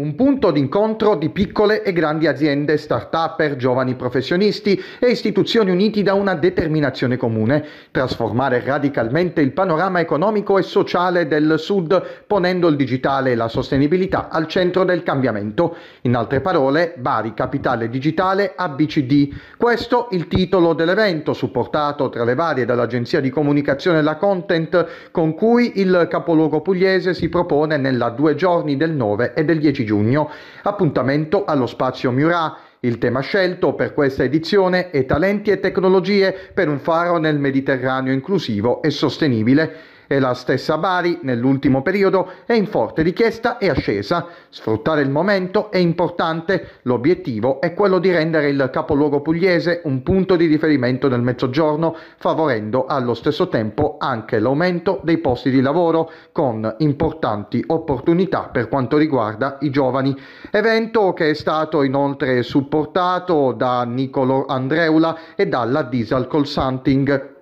Un punto d'incontro di piccole e grandi aziende, start-upper, giovani professionisti e istituzioni uniti da una determinazione comune, trasformare radicalmente il panorama economico e sociale del Sud, ponendo il digitale e la sostenibilità al centro del cambiamento. In altre parole, Bari Capitale Digitale ABCD. Questo il titolo dell'evento, supportato tra le varie dall'agenzia di comunicazione La Content, con cui il capoluogo pugliese si propone nella due giorni del 9 e del 10 giugno. Appuntamento allo spazio Murat. Il tema scelto per questa edizione è talenti e tecnologie per un faro nel Mediterraneo inclusivo e sostenibile e la stessa Bari nell'ultimo periodo è in forte richiesta e ascesa. Sfruttare il momento è importante, l'obiettivo è quello di rendere il capoluogo pugliese un punto di riferimento nel mezzogiorno, favorendo allo stesso tempo anche l'aumento dei posti di lavoro con importanti opportunità per quanto riguarda i giovani. Evento che è stato inoltre supportato da Nicolo Andreula e dalla Diesel Consulting